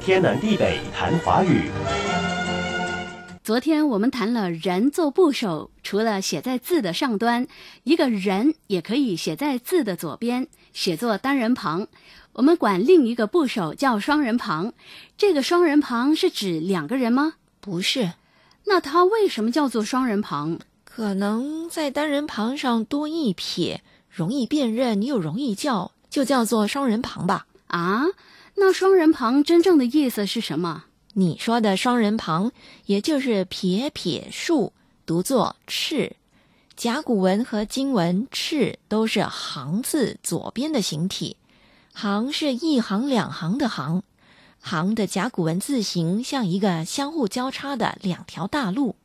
天南地北谈华语。昨天我们谈了“人”做部首，除了写在字的上端，一个人也可以写在字的左边，写作单人旁。我们管另一个部首叫双人旁。这个双人旁是指两个人吗？不是。那它为什么叫做双人旁？可能在单人旁上多一撇，容易辨认，又容易叫，就叫做双人旁吧。啊。那双人旁真正的意思是什么？你说的双人旁，也就是撇撇竖，读作“赤”。甲骨文和金文“赤”都是“行”字左边的形体，“行”是一行两行的“行”。行的甲骨文字形像一个相互交叉的两条大路，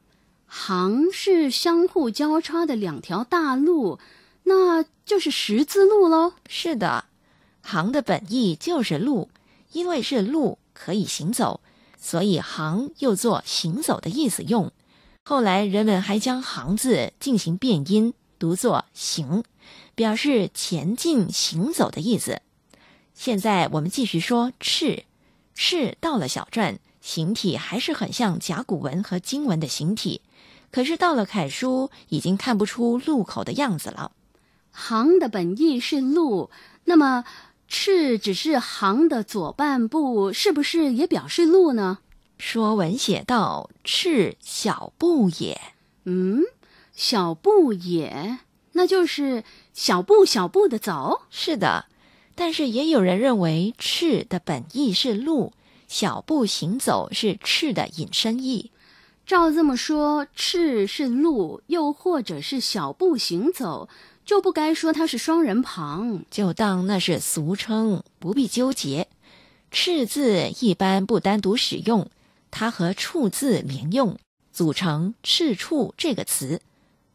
行是相互交叉的两条大路，那就是十字路喽。是的，行的本意就是路。因为是路可以行走，所以“行”又做行走的意思用。后来人们还将“行”字进行变音，读作“行”，表示前进行走的意思。现在我们继续说“赤”，“赤”到了小篆形体还是很像甲骨文和金文的形体，可是到了楷书已经看不出路口的样子了。行的本意是路，那么。赤只是行的左半部，是不是也表示路呢？说文写道：“赤，小步也。”嗯，小步也，那就是小步小步的走。是的，但是也有人认为赤的本意是路，小步行走是赤的引申义。照这么说，赤是路，又或者是小步行走。就不该说它是双人旁，就当那是俗称，不必纠结。赤字一般不单独使用，它和处字连用，组成“赤处”这个词。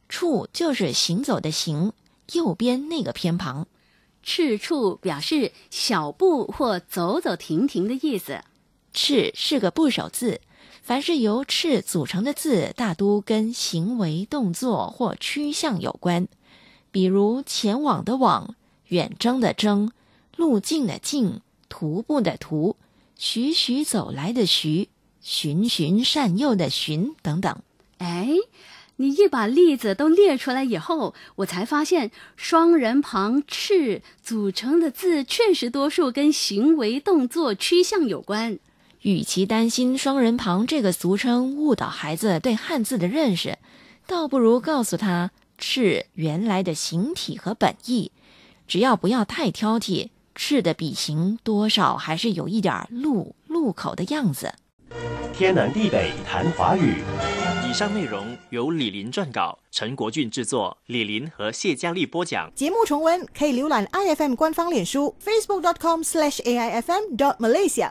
处就是行走的行，右边那个偏旁。赤处表示小步或走走停停的意思。赤是个部首字，凡是由赤组成的字，大都跟行为、动作或趋向有关。比如前往的往、远征的征、路径的径、徒步的徒、徐徐走来的徐、循循善诱的循等等。哎，你一把例子都列出来以后，我才发现双人旁“赤”组成的字确实多数跟行为动作趋向有关。与其担心双人旁这个俗称误导孩子对汉字的认识，倒不如告诉他。翅原来的形体和本意，只要不要太挑剔，“翅的笔形多少还是有一点儿“路”路口的样子。天南地北谈华语，以上内容由李林撰稿，陈国俊制作，李林和谢佳丽播讲。节目重温可以浏览 i f m 官方脸书 facebook dot com slash a i f m dot malaysia。